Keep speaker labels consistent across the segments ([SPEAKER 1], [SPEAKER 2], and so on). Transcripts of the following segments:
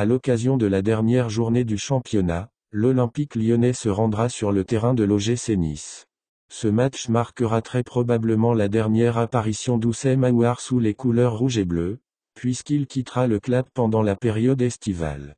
[SPEAKER 1] À l'occasion de la dernière journée du championnat, l'Olympique lyonnais se rendra sur le terrain de l'OGC Nice. Ce match marquera très probablement la dernière apparition d'Oussem Aouar sous les couleurs rouge et bleu, puisqu'il quittera le club pendant la période estivale.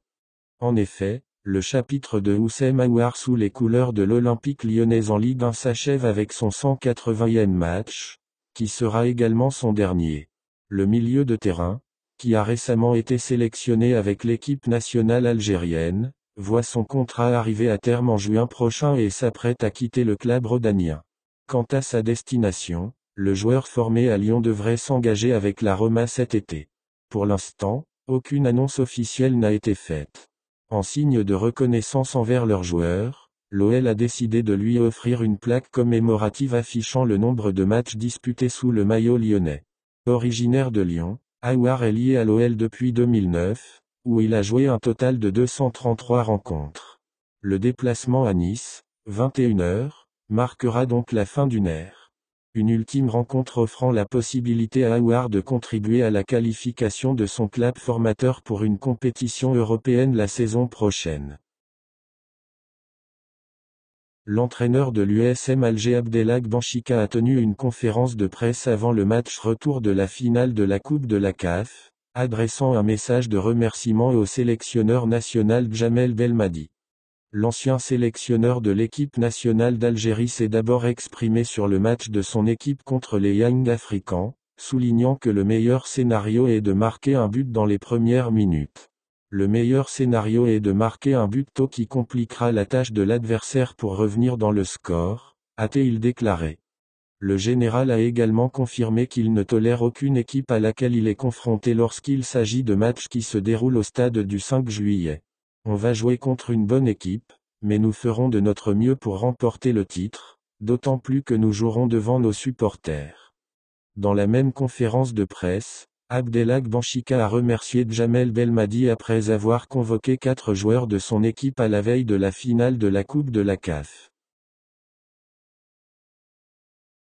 [SPEAKER 1] En effet, le chapitre de Oussem Aouar sous les couleurs de l'Olympique lyonnais en Ligue 1 s'achève avec son 180e match, qui sera également son dernier. Le milieu de terrain, qui a récemment été sélectionné avec l'équipe nationale algérienne, voit son contrat arriver à terme en juin prochain et s'apprête à quitter le club rodanien. Quant à sa destination, le joueur formé à Lyon devrait s'engager avec la Roma cet été. Pour l'instant, aucune annonce officielle n'a été faite. En signe de reconnaissance envers leur joueur, l'OL a décidé de lui offrir une plaque commémorative affichant le nombre de matchs disputés sous le maillot lyonnais. Originaire de Lyon, Aouar est lié à l'OL depuis 2009, où il a joué un total de 233 rencontres. Le déplacement à Nice, 21h, marquera donc la fin d'une ère. Une ultime rencontre offrant la possibilité à Aouar de contribuer à la qualification de son club formateur pour une compétition européenne la saison prochaine. L'entraîneur de l'USM Alger Abdelhak Banchika a tenu une conférence de presse avant le match retour de la finale de la Coupe de la CAF, adressant un message de remerciement au sélectionneur national Djamel Belmadi. L'ancien sélectionneur de l'équipe nationale d'Algérie s'est d'abord exprimé sur le match de son équipe contre les Yang Africains, soulignant que le meilleur scénario est de marquer un but dans les premières minutes. Le meilleur scénario est de marquer un but tôt qui compliquera la tâche de l'adversaire pour revenir dans le score, a-t-il déclaré. Le général a également confirmé qu'il ne tolère aucune équipe à laquelle il est confronté lorsqu'il s'agit de matchs qui se déroulent au stade du 5 juillet. On va jouer contre une bonne équipe, mais nous ferons de notre mieux pour remporter le titre, d'autant plus que nous jouerons devant nos supporters. Dans la même conférence de presse, Abdelhak Banchika a remercié Djamel Belmadi après avoir convoqué quatre joueurs de son équipe à la veille de la finale de la Coupe de la CAF.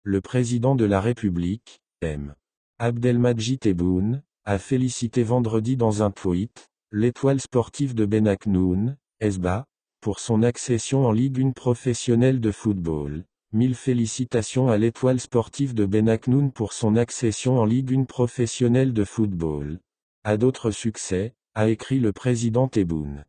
[SPEAKER 1] Le président de la République, M. Abdelmadjid Tebboune, a félicité vendredi dans un tweet, l'étoile sportive de Benaknoun, Esba, pour son accession en Ligue 1 professionnelle de football. Mille félicitations à l'étoile sportive de Benaknoun pour son accession en Ligue 1 professionnelle de football. À d'autres succès, a écrit le président Tebboune.